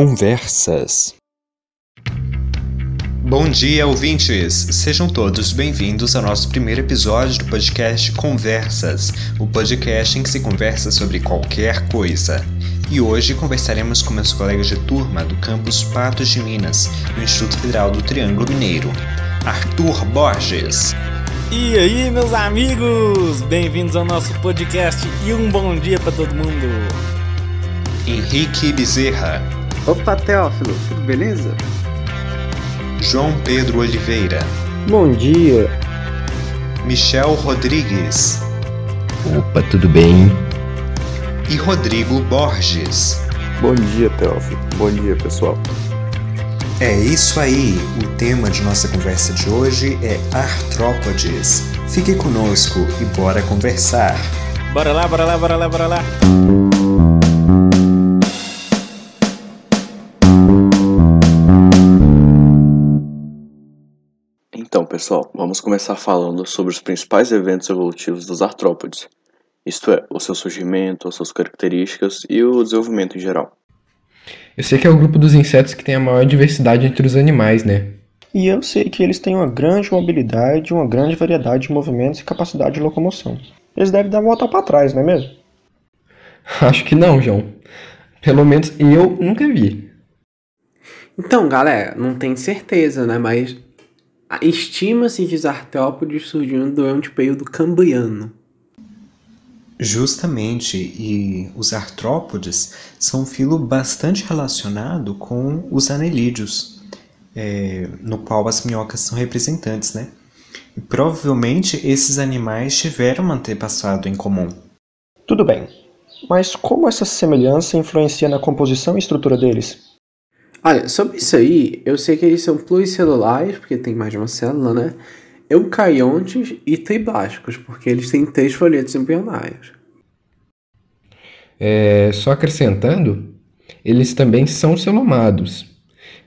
Conversas. Bom dia, ouvintes! Sejam todos bem-vindos ao nosso primeiro episódio do podcast Conversas, o podcast em que se conversa sobre qualquer coisa. E hoje conversaremos com meus colegas de turma do campus Patos de Minas, do Instituto Federal do Triângulo Mineiro, Arthur Borges. E aí, meus amigos! Bem-vindos ao nosso podcast e um bom dia para todo mundo! Henrique Bezerra. Opa, Teófilo, tudo beleza? João Pedro Oliveira. Bom dia. Michel Rodrigues. Opa, tudo bem? E Rodrigo Borges. Bom dia, Teófilo. Bom dia, pessoal. É isso aí. O tema de nossa conversa de hoje é artrópodes. Fique conosco e bora conversar. Bora lá, bora lá, bora lá, bora lá. pessoal, vamos começar falando sobre os principais eventos evolutivos dos artrópodes, isto é, o seu surgimento, as suas características e o desenvolvimento em geral. Eu sei que é o grupo dos insetos que tem a maior diversidade entre os animais, né? E eu sei que eles têm uma grande mobilidade, uma grande variedade de movimentos e capacidade de locomoção. Eles devem dar uma volta para trás, não é mesmo? Acho que não, João. Pelo menos eu nunca vi. Então, galera, não tem certeza, né? Mas Estima-se que os artrópodes surgiram durante o período cambriano. Justamente, e os artrópodes são um filo bastante relacionado com os anelídeos, é, no qual as minhocas são representantes, né? E provavelmente esses animais tiveram um antepassado em comum. Tudo bem, mas como essa semelhança influencia na composição e estrutura deles? Olha, sobre isso aí, eu sei que eles são pluricelulares, porque tem mais de uma célula, né? Eucariontes e triblásticos, porque eles têm três folhetos embrionários. É, só acrescentando, eles também são celomados.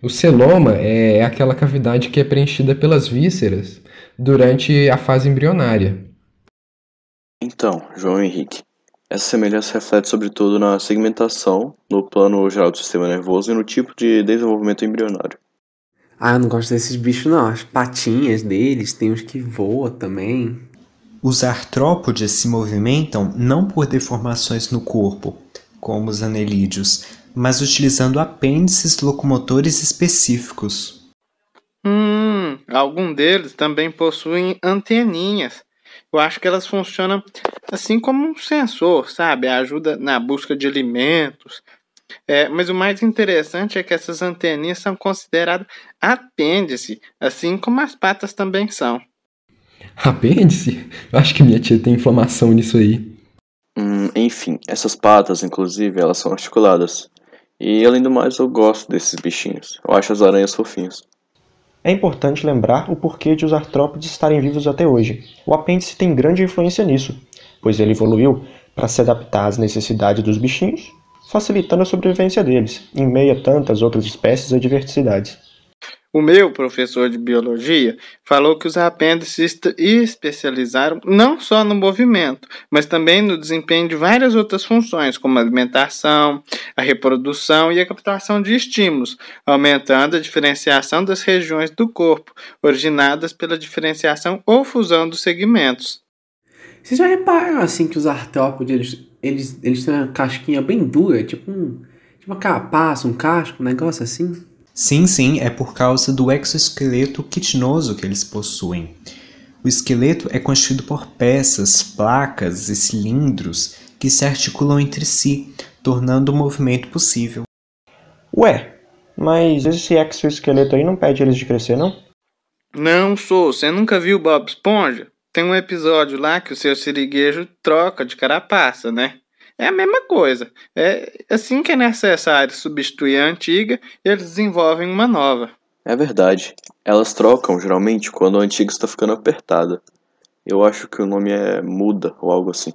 O celoma é, é aquela cavidade que é preenchida pelas vísceras durante a fase embrionária. Então, João Henrique, essa semelhança reflete sobretudo na segmentação, no plano geral do sistema nervoso e no tipo de desenvolvimento embrionário. Ah, eu não gosto desses bichos não. As patinhas deles, tem os que voam também. Os artrópodes se movimentam não por deformações no corpo, como os anelídeos, mas utilizando apêndices locomotores específicos. Hum, algum deles também possuem anteninhas. Eu acho que elas funcionam assim como um sensor, sabe? Ajuda na busca de alimentos. É, mas o mais interessante é que essas anteninhas são consideradas apêndice, assim como as patas também são. Apêndice? Eu acho que minha tia tem inflamação nisso aí. Hum, enfim, essas patas, inclusive, elas são articuladas. E além do mais, eu gosto desses bichinhos. Eu acho as aranhas fofinhas. É importante lembrar o porquê de os artrópodes estarem vivos até hoje. O apêndice tem grande influência nisso, pois ele evoluiu para se adaptar às necessidades dos bichinhos, facilitando a sobrevivência deles, em meio a tantas outras espécies e diversidades. O meu professor de biologia falou que os apêndices se especializaram não só no movimento, mas também no desempenho de várias outras funções, como a alimentação, a reprodução e a captação de estímulos, aumentando a diferenciação das regiões do corpo, originadas pela diferenciação ou fusão dos segmentos. Vocês já repararam assim que os artrópodes eles, eles, eles têm uma casquinha bem dura, tipo um. Tipo uma carapaça, um casco, um negócio assim? Sim, sim, é por causa do exoesqueleto quitinoso que eles possuem. O esqueleto é construído por peças, placas e cilindros que se articulam entre si, tornando o movimento possível. Ué, mas esse exoesqueleto aí não pede eles de crescer, não? Não, sou. Você nunca viu Bob Esponja? Tem um episódio lá que o seu siriguejo troca de carapaça, né? É a mesma coisa. É assim que é necessário substituir a antiga, eles desenvolvem uma nova. É verdade. Elas trocam geralmente quando a antiga está ficando apertada. Eu acho que o nome é muda ou algo assim.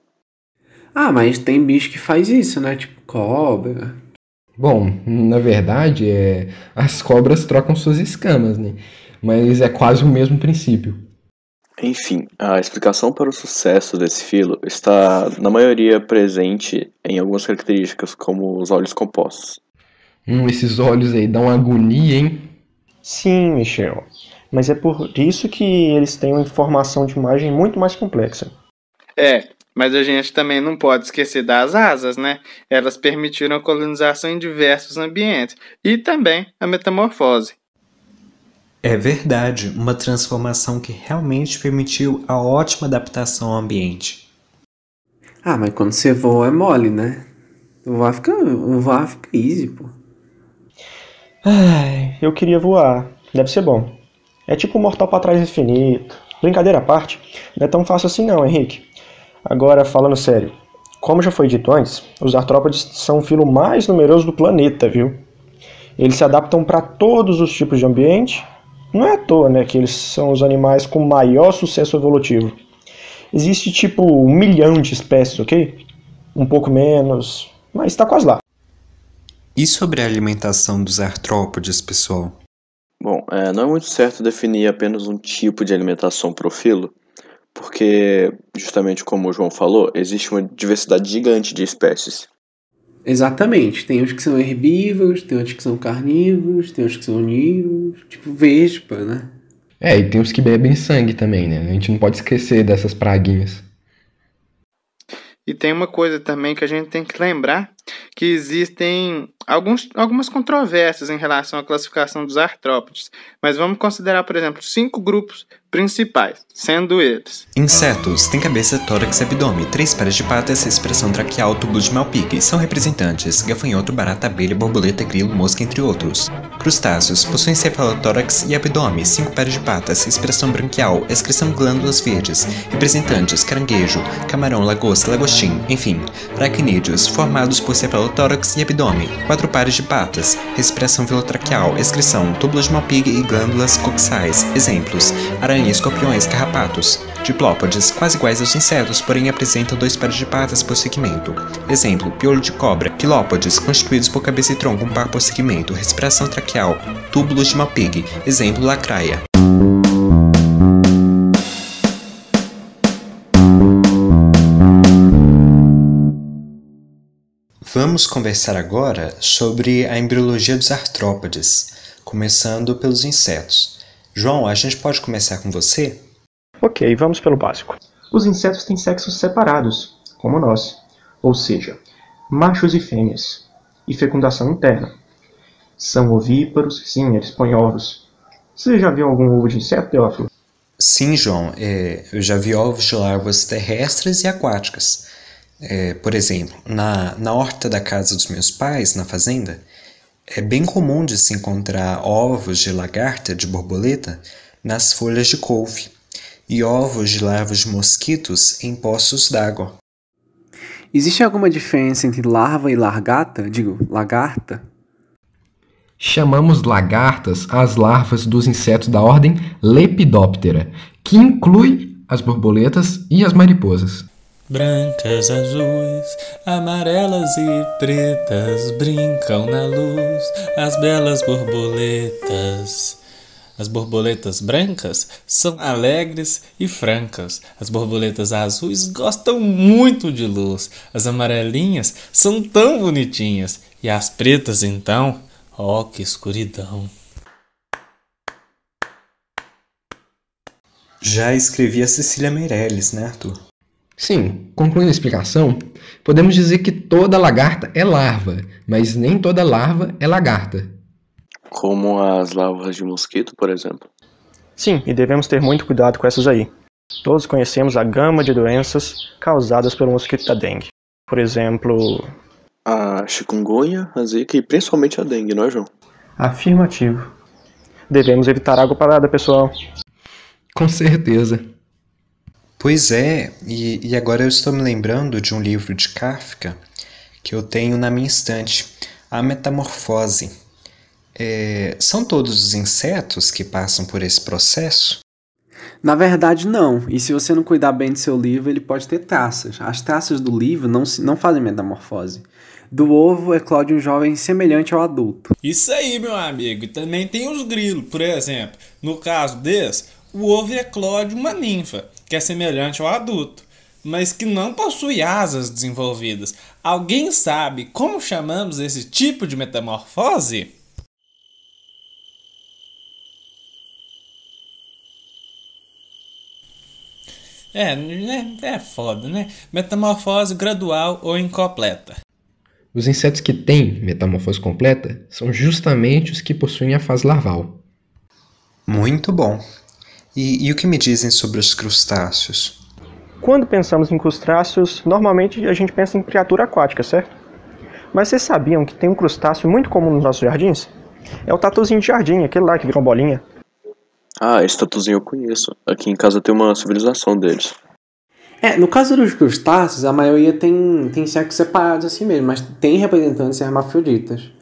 Ah, mas tem bicho que faz isso, né? Tipo cobra. Bom, na verdade, é... as cobras trocam suas escamas, né? Mas é quase o mesmo princípio. Enfim, a explicação para o sucesso desse filo está, na maioria, presente em algumas características, como os olhos compostos. Hum, esses olhos aí dão agonia, hein? Sim, Michel. Mas é por isso que eles têm uma informação de imagem muito mais complexa. É, mas a gente também não pode esquecer das asas, né? Elas permitiram a colonização em diversos ambientes e também a metamorfose. É verdade, uma transformação que realmente permitiu a ótima adaptação ao ambiente. Ah, mas quando você voa é mole, né? Voar fica, voar fica easy, pô. Ai, eu queria voar. Deve ser bom. É tipo mortal para trás infinito. Brincadeira à parte, não é tão fácil assim não, Henrique. Agora, falando sério, como já foi dito antes, os artrópodes são o filo mais numeroso do planeta, viu? Eles se adaptam para todos os tipos de ambiente não é à toa né, que eles são os animais com maior sucesso evolutivo. Existe tipo um milhão de espécies, ok? Um pouco menos, mas está quase lá. E sobre a alimentação dos artrópodes, pessoal? Bom, é, não é muito certo definir apenas um tipo de alimentação profilo, porque, justamente como o João falou, existe uma diversidade gigante de espécies. Exatamente. Tem os que são herbívoros, tem os que são carnívoros, tem os que são onívoros, tipo vespa, né? É, e tem os que bebem sangue também, né? A gente não pode esquecer dessas praguinhas. E tem uma coisa também que a gente tem que lembrar, que existem alguns, algumas controvérsias em relação à classificação dos artrópodes, mas vamos considerar, por exemplo, cinco grupos principais, sendo eles: insetos têm cabeça, tórax e abdômen, três pares de patas, respiração traqueal, tubo de malpique, são representantes: gafanhoto, barata, abelha, borboleta, grilo, mosca, entre outros. Crustáceos possuem cefalotórax e abdômen, cinco pares de patas, respiração branquial, excreção glândulas verdes, representantes: caranguejo, camarão, lagosta, lagostim, enfim. Aracnídeos, formados por é pelo tórax e abdômen, quatro pares de patas, respiração velotraqueal, excreção, túbulos de malpigue e glândulas coxais. Exemplos: aranhas, escorpiões, carrapatos. Diplópodes, quase iguais aos insetos, porém apresentam dois pares de patas por segmento. Exemplo: piolho de cobra, quilópodes, constituídos por cabeça e tronco, um par por segmento, respiração traqueal, túbulos de malpigue. Exemplo: lacraia. Vamos conversar agora sobre a embriologia dos artrópodes, começando pelos insetos. João, a gente pode começar com você? Ok, vamos pelo básico. Os insetos têm sexos separados, como nós, ou seja, machos e fêmeas, e fecundação interna. São ovíparos, sim, eles põem ovos. Você já viu algum ovo de inseto, Teófilo? Sim, João, é, eu já vi ovos de larvas terrestres e aquáticas é, por exemplo, na, na horta da casa dos meus pais, na fazenda, é bem comum de se encontrar ovos de lagarta, de borboleta, nas folhas de couve e ovos de larvas de mosquitos em poços d'água. Existe alguma diferença entre larva e largata? Digo, lagarta? Chamamos lagartas as larvas dos insetos da ordem Lepidoptera, que inclui as borboletas e as mariposas. Brancas, azuis, amarelas e pretas brincam na luz as belas borboletas. As borboletas brancas são alegres e francas. As borboletas azuis gostam muito de luz. As amarelinhas são tão bonitinhas. E as pretas, então, oh, que escuridão! Já escrevi a Cecília Meirelles, né, Arthur? Sim, concluindo a explicação, podemos dizer que toda lagarta é larva, mas nem toda larva é lagarta. Como as larvas de mosquito, por exemplo. Sim, e devemos ter muito cuidado com essas aí. Todos conhecemos a gama de doenças causadas pelo mosquito da dengue. Por exemplo, a chikungunya, a zika e principalmente a dengue, não é, João? Afirmativo. Devemos evitar água parada, pessoal. Com certeza. Pois é, e, e agora eu estou me lembrando de um livro de Kafka que eu tenho na minha estante, A Metamorfose. É, são todos os insetos que passam por esse processo? Na verdade, não. E se você não cuidar bem do seu livro, ele pode ter traças. As traças do livro não, não fazem metamorfose. Do ovo eclode um jovem semelhante ao adulto. Isso aí, meu amigo. E também tem os grilos, por exemplo. No caso desse, o ovo eclode é de uma ninfa, que é semelhante ao adulto, mas que não possui asas desenvolvidas. Alguém sabe como chamamos esse tipo de metamorfose? É, né? É foda, né? Metamorfose gradual ou incompleta. Os insetos que têm metamorfose completa são justamente os que possuem a fase larval. Muito bom. E, e, o que me dizem sobre os crustáceos? Quando pensamos em crustáceos, normalmente a gente pensa em criatura aquática, certo? Mas vocês sabiam que tem um crustáceo muito comum nos nossos jardins? É o tatuzinho de jardim, aquele lá que virou bolinha. Ah, esse tatuzinho eu conheço. Aqui em casa tem uma civilização deles. É, no caso dos crustáceos, a maioria tem, tem sexos separados assim mesmo, mas tem representantes hermafroditas.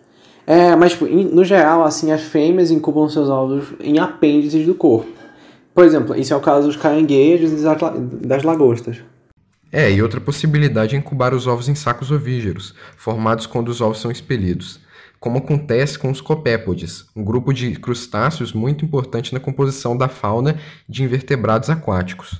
É, mas tipo, no geral, assim, as fêmeas incubam seus ovos em apêndices do corpo. Por exemplo, isso é o caso dos caranguejos e das lagostas. É, e outra possibilidade é incubar os ovos em sacos ovígeros, formados quando os ovos são expelidos, como acontece com os copépodes, um grupo de crustáceos muito importante na composição da fauna de invertebrados aquáticos.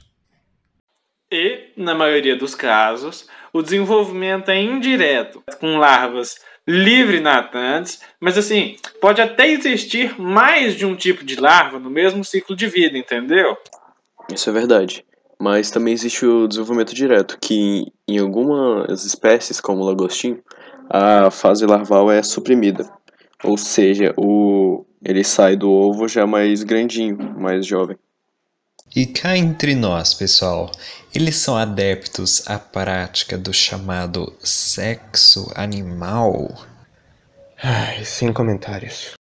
E, na maioria dos casos, o desenvolvimento é indireto, com larvas livre natantes, mas assim, pode até existir mais de um tipo de larva no mesmo ciclo de vida, entendeu? Isso é verdade. Mas também existe o desenvolvimento direto, que em algumas espécies, como o lagostim, a fase larval é suprimida. Ou seja, o ele sai do ovo já mais grandinho, mais jovem. E cá entre nós, pessoal, eles são adeptos à prática do chamado sexo animal? Ai, sem comentários.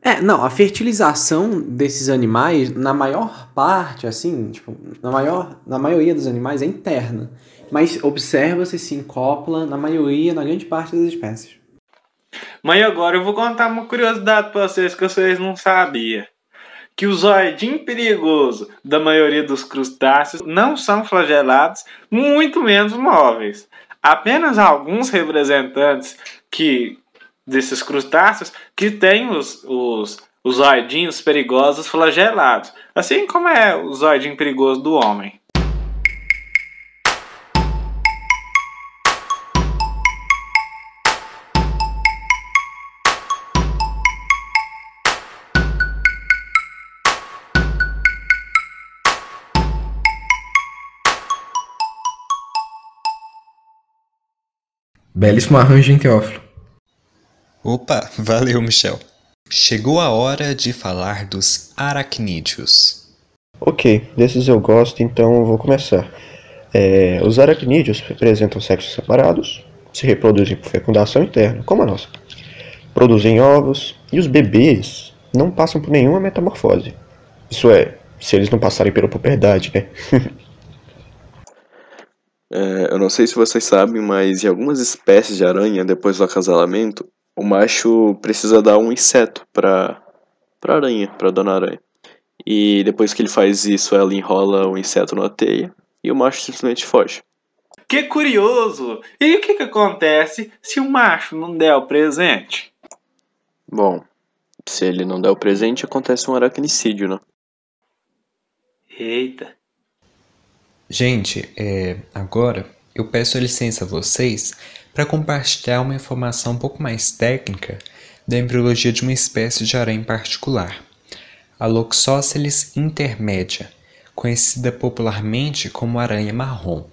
É, não, a fertilização desses animais, na maior parte, assim, tipo, na, maior, na maioria dos animais é interna. Mas observa-se se acopla na maioria, na grande parte das espécies. Mas agora eu vou contar uma curiosidade pra vocês que vocês não sabiam que o zoidinho perigoso da maioria dos crustáceos não são flagelados, muito menos móveis. Apenas alguns representantes que desses crustáceos que têm os, os, os zoidinhos perigosos flagelados, assim como é o zoidinho perigoso do homem. Belíssimo arranjo, hein, Teófilo? Opa, valeu, Michel. Chegou a hora de falar dos aracnídeos. Ok, desses eu gosto, então vou começar. É, os aracnídeos apresentam sexos separados, se reproduzem por fecundação interna, como a nossa. Produzem ovos e os bebês não passam por nenhuma metamorfose. Isso é, se eles não passarem pela puberdade, né? É, eu não sei se vocês sabem, mas em algumas espécies de aranha, depois do acasalamento, o macho precisa dar um inseto para para aranha, para dona aranha. E depois que ele faz isso, ela enrola o inseto na teia e o macho simplesmente foge. Que curioso! E o que, que acontece se o macho não der o presente? Bom, se ele não der o presente, acontece um aracnicídio, né? Eita, Gente, é, agora eu peço a licença a vocês para compartilhar uma informação um pouco mais técnica da embriologia de uma espécie de aranha em particular, a Loxosceles intermédia, conhecida popularmente como aranha marrom.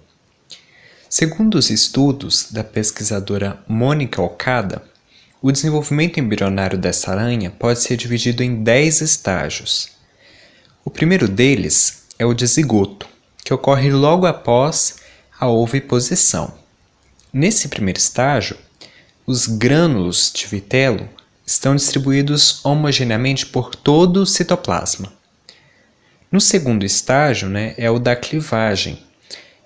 Segundo os estudos da pesquisadora Mônica Okada, o desenvolvimento embrionário dessa aranha pode ser dividido em 10 estágios. O primeiro deles é o de zigoto, que ocorre logo após a oviposição. Nesse primeiro estágio, os grânulos de vitelo estão distribuídos homogeneamente por todo o citoplasma. No segundo estágio né, é o da clivagem,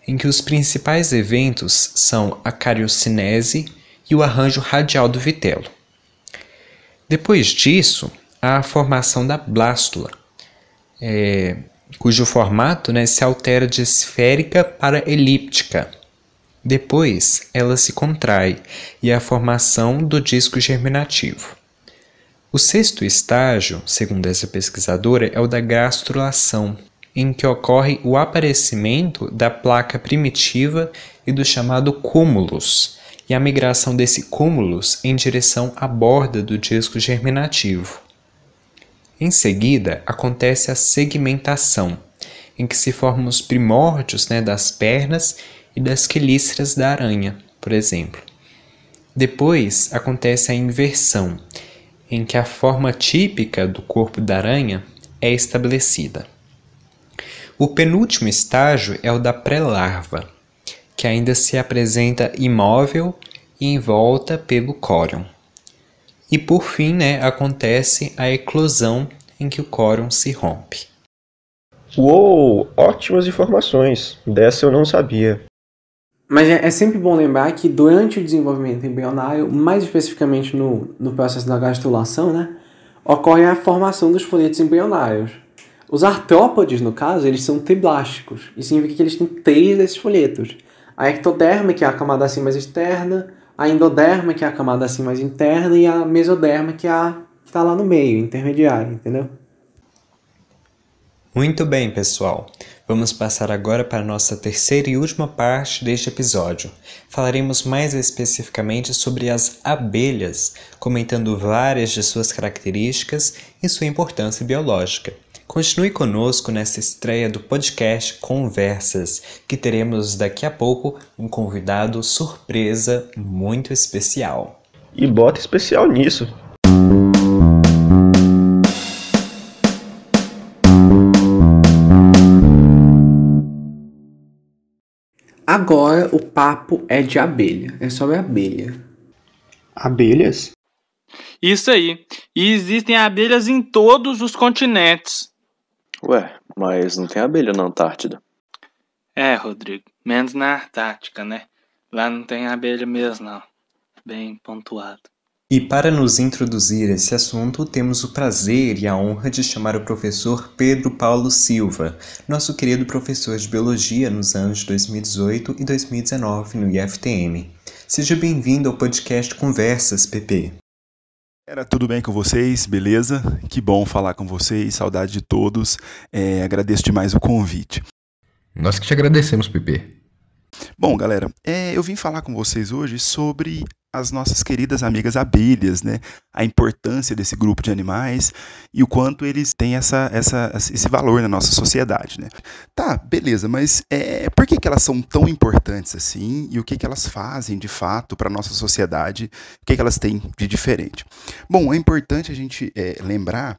em que os principais eventos são a cariocinese e o arranjo radial do vitelo. Depois disso, há a formação da blástula, é, cujo formato né, se altera de esférica para elíptica. Depois, ela se contrai e é a formação do disco germinativo. O sexto estágio, segundo essa pesquisadora, é o da gastrulação, em que ocorre o aparecimento da placa primitiva e do chamado cúmulus, e a migração desse cúmulus em direção à borda do disco germinativo. Em seguida, acontece a segmentação, em que se formam os primórdios né, das pernas e das quelíceras da aranha, por exemplo. Depois acontece a inversão, em que a forma típica do corpo da aranha é estabelecida. O penúltimo estágio é o da pré-larva, que ainda se apresenta imóvel e envolta pelo córion. E por fim, né, acontece a eclosão em que o quórum se rompe. Uou, ótimas informações. Dessa eu não sabia. Mas é, é sempre bom lembrar que durante o desenvolvimento embrionário, mais especificamente no, no processo da gastrulação, né, ocorre a formação dos folhetos embrionários. Os artrópodes, no caso, eles são triblásticos. Isso significa que eles têm três desses folhetos. A ectoderme, que é a camada assim mais externa, a endoderma, que é a camada assim mais interna, e a mesoderma, que é a que está lá no meio, intermediária, entendeu? Muito bem, pessoal. Vamos passar agora para a nossa terceira e última parte deste episódio. Falaremos mais especificamente sobre as abelhas, comentando várias de suas características e sua importância biológica. Continue conosco nessa estreia do podcast Conversas, que teremos daqui a pouco um convidado surpresa muito especial. E bota especial nisso. Agora o papo é de abelha, é sobre abelha. Abelhas? Isso aí. E existem abelhas em todos os continentes. Ué, mas não tem abelha na Antártida. É, Rodrigo, menos na Antártica, né? Lá não tem abelha mesmo, não. Bem pontuado. E para nos introduzir a esse assunto, temos o prazer e a honra de chamar o professor Pedro Paulo Silva, nosso querido professor de biologia nos anos 2018 e 2019 no IFTM. Seja bem-vindo ao podcast Conversas, PP. Era tudo bem com vocês, beleza? Que bom falar com vocês, saudade de todos. É, agradeço demais o convite. Nós que te agradecemos, Pepe. Bom, galera, é, eu vim falar com vocês hoje sobre as nossas queridas amigas abelhas, né? A importância desse grupo de animais e o quanto eles têm essa, essa, esse valor na nossa sociedade, né? Tá, beleza, mas é, por que, que elas são tão importantes assim e o que, que elas fazem de fato para a nossa sociedade? O que, que elas têm de diferente? Bom, é importante a gente é, lembrar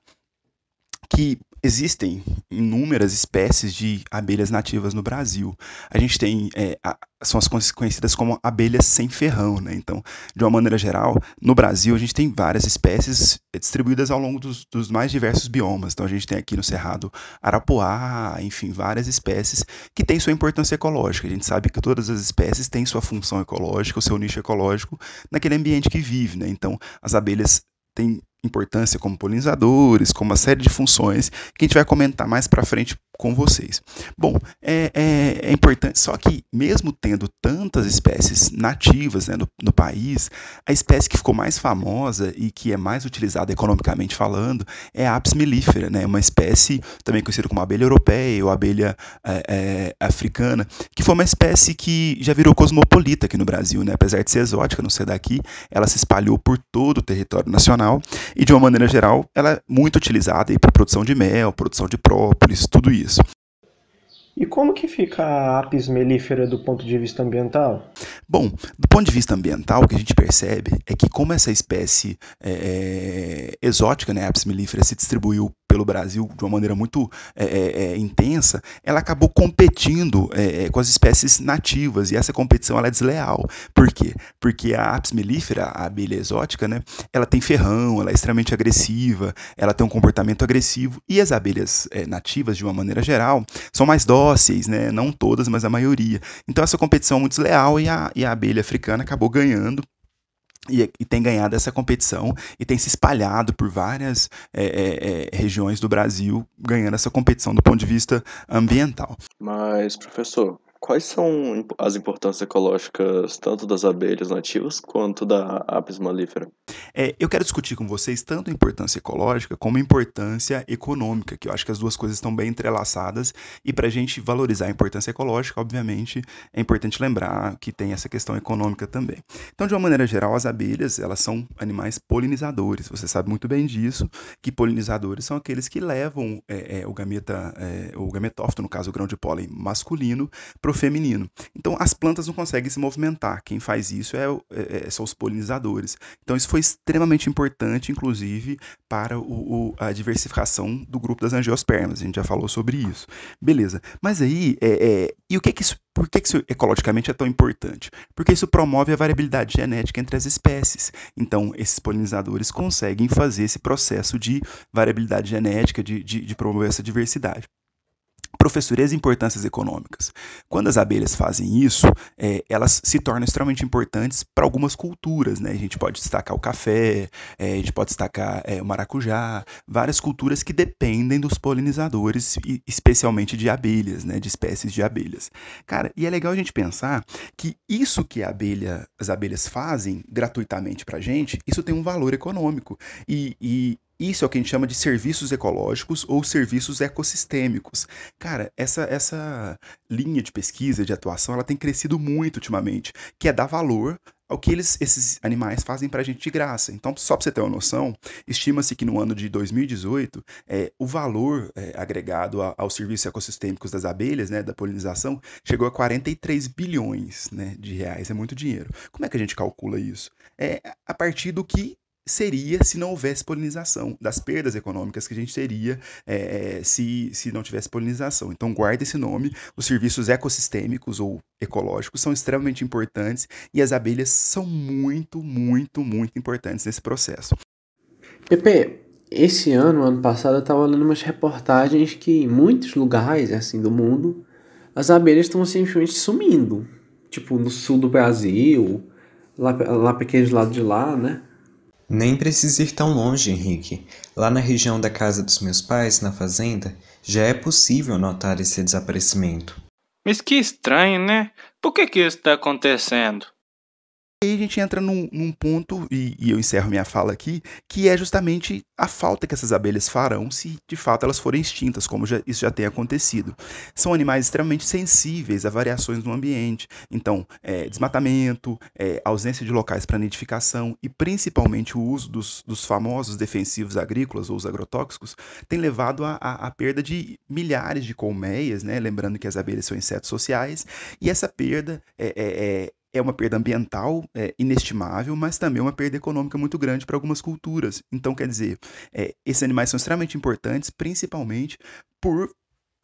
que Existem inúmeras espécies de abelhas nativas no Brasil. A gente tem, é, a, são as conhecidas como abelhas sem ferrão, né? Então, de uma maneira geral, no Brasil a gente tem várias espécies distribuídas ao longo dos, dos mais diversos biomas. Então, a gente tem aqui no Cerrado Arapuá, enfim, várias espécies que têm sua importância ecológica. A gente sabe que todas as espécies têm sua função ecológica, o seu nicho ecológico naquele ambiente que vive, né? Então, as abelhas têm importância como polinizadores, como uma série de funções que a gente vai comentar mais para frente com vocês. Bom, é, é, é, importante, só que mesmo tendo tantas espécies nativas né, no, no, país, a espécie que ficou mais famosa e que é mais utilizada economicamente falando é a Apis mellifera, né, uma espécie também conhecida como abelha europeia ou abelha é, é africana, que foi uma espécie que já virou cosmopolita aqui no Brasil, né, apesar de ser exótica, não ser daqui, ela se espalhou por todo o território nacional e de uma maneira geral, ela é muito utilizada para produção de mel, produção de própolis, tudo isso. E como que fica a apis mellifera do ponto de vista ambiental? Bom, do ponto de vista ambiental, o que a gente percebe é que como essa espécie é, exótica, né, a apis mellifera, se distribuiu pelo Brasil de uma maneira muito é, é, é intensa, ela acabou competindo é, é, com as espécies nativas e essa competição ela é desleal. Por quê? Porque a apis mellifera, a abelha exótica, né, ela tem ferrão, ela é extremamente agressiva, ela tem um comportamento agressivo e as abelhas é, nativas, de uma maneira geral, são mais dóceis, né, não todas, mas a maioria. Então essa competição é muito desleal e a, e a abelha africana acabou ganhando e, e, tem ganhado essa competição e tem se espalhado por várias é, é, é, regiões do Brasil, ganhando essa competição do ponto de vista ambiental. Mas, professor, Quais são as importâncias ecológicas tanto das abelhas nativas quanto da apis mellifera? É, eu quero discutir com vocês tanto a importância ecológica como a importância econômica, que eu acho que as duas coisas estão bem entrelaçadas. E para a gente valorizar a importância ecológica, obviamente, é importante lembrar que tem essa questão econômica também. Então, de uma maneira geral, as abelhas elas são animais polinizadores. Você sabe muito bem disso, que polinizadores são aqueles que levam é, é, o gameta, é, o gametófito, no caso o grão de pólen masculino, para feminino. Então as plantas não conseguem se movimentar. Quem faz isso é, é, é, são os polinizadores. Então isso foi extremamente importante, inclusive, para o, o, a diversificação do grupo das angiospermas. A gente já falou sobre isso. Beleza. Mas aí, é, é e o que, que isso por que isso ecologicamente é tão importante? Porque isso promove a variabilidade genética entre as espécies. Então, esses polinizadores conseguem fazer esse processo de variabilidade genética, de, de, de promover essa diversidade. Professoria e importâncias econômicas. Quando as abelhas fazem isso, é, elas se tornam extremamente importantes para algumas culturas. Né? A gente pode destacar o café, é, a gente pode destacar é, o maracujá, várias culturas que dependem dos polinizadores, e especialmente de abelhas, né? de espécies de abelhas. Cara, e é legal a gente pensar que isso que abelha, as abelhas fazem gratuitamente para a gente, isso tem um valor econômico. E, e isso é o que a gente chama de serviços ecológicos ou serviços ecossistêmicos. Cara, essa, essa linha de pesquisa, de atuação, ela tem crescido muito ultimamente, que é dar valor ao que eles, esses animais fazem para a gente de graça. Então, só para você ter uma noção, estima-se que no ano de 2018, é, o valor é, agregado a, aos serviços ecossistêmicos das abelhas, né, da polinização, chegou a 43 bilhões né, de reais. É muito dinheiro. Como é que a gente calcula isso? É a partir do que seria se não houvesse polinização, das perdas econômicas que a gente teria é, se, se não tivesse polinização. Então, guarda esse nome. Os serviços ecossistêmicos ou ecológicos são extremamente importantes e as abelhas são muito, muito, muito importantes nesse processo. Pepe, esse ano, ano passado, eu estava lendo umas reportagens que em muitos lugares assim do mundo as abelhas estão simplesmente sumindo. Tipo, no sul do Brasil, lá, lá pequenos lados de lá, né? Nem precisa ir tão longe, Henrique. Lá na região da casa dos meus pais, na fazenda, já é possível notar esse desaparecimento. Mas que estranho, né? Por que, que isso está acontecendo? E aí a gente entra num, num ponto, e, e, eu encerro minha fala aqui, que é justamente a falta que essas abelhas farão se de fato elas forem extintas, como já, isso já tem acontecido. São animais extremamente sensíveis a variações no ambiente, então é, desmatamento, é, ausência de locais para nidificação e principalmente o uso dos, dos, famosos defensivos agrícolas ou os agrotóxicos tem levado à perda de milhares de colmeias, né? lembrando que as abelhas são insetos sociais, e essa perda é, é, é é uma perda ambiental é, inestimável, mas também uma perda econômica muito grande para algumas culturas. Então, quer dizer, é, esses animais são extremamente importantes, principalmente por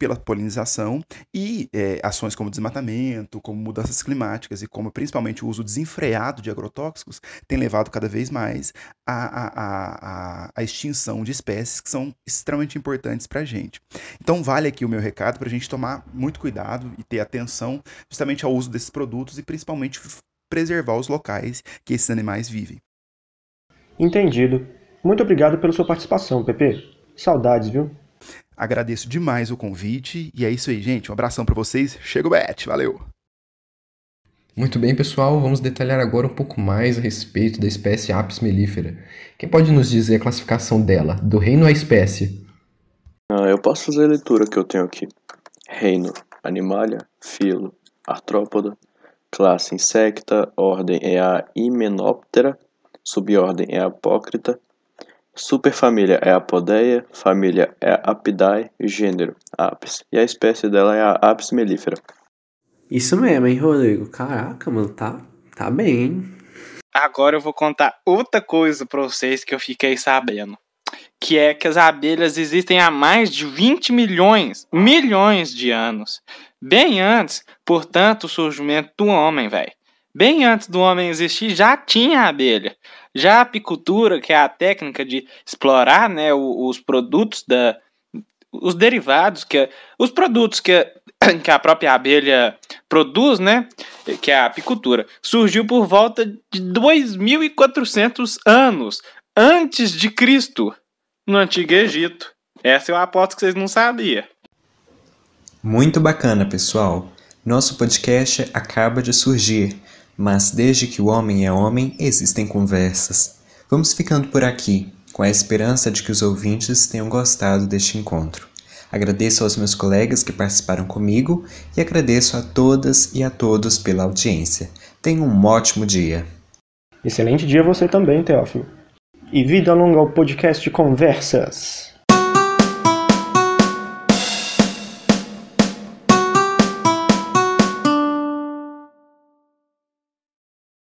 pela polinização e é, ações como desmatamento, como mudanças climáticas e como principalmente o uso desenfreado de agrotóxicos tem levado cada vez mais à, à, à, à extinção de espécies que são extremamente importantes para a gente. Então vale aqui o meu recado para a gente tomar muito cuidado e ter atenção justamente ao uso desses produtos e principalmente preservar os locais que esses animais vivem. Entendido. Muito obrigado pela sua participação, Pepe. Saudades, viu? Agradeço demais o convite e é isso aí, gente. Um abração para vocês. Chega o Bet, valeu! Muito bem, pessoal, vamos detalhar agora um pouco mais a respeito da espécie Apis mellifera. Quem pode nos dizer a classificação dela, do reino à espécie? Ah, eu posso fazer a leitura que eu tenho aqui. Reino, animalia, filo, artrópoda, classe insecta, ordem é a Himenoptera, subordem é a apócrita, Superfamília é a Apodeia, família é a Apidae, gênero Apis, e a espécie dela é a Apis mellifera. Isso mesmo, hein, Rodrigo? Caraca, mano, tá, tá bem, hein? Agora eu vou contar outra coisa pra vocês que eu fiquei sabendo. Que é que as abelhas existem há mais de 20 milhões, milhões de anos. Bem antes, portanto, o surgimento do homem, velho. Bem antes do homem existir, já tinha a abelha. Já a apicultura, que é a técnica de explorar né, os produtos da. os derivados, que os produtos que a, que a própria abelha produz, né, que é a apicultura, surgiu por volta de 2.400 anos antes de Cristo, no Antigo Egito. Essa eu é aposto que vocês não sabiam. Muito bacana, pessoal. Nosso podcast acaba de surgir mas desde que o homem é homem, existem conversas. Vamos ficando por aqui, com a esperança de que os ouvintes tenham gostado deste encontro. Agradeço aos meus colegas que participaram comigo e agradeço a todas e a todos pela audiência. Tenham um ótimo dia. Excelente dia você também, Teófilo. E vida longa ao podcast Conversas.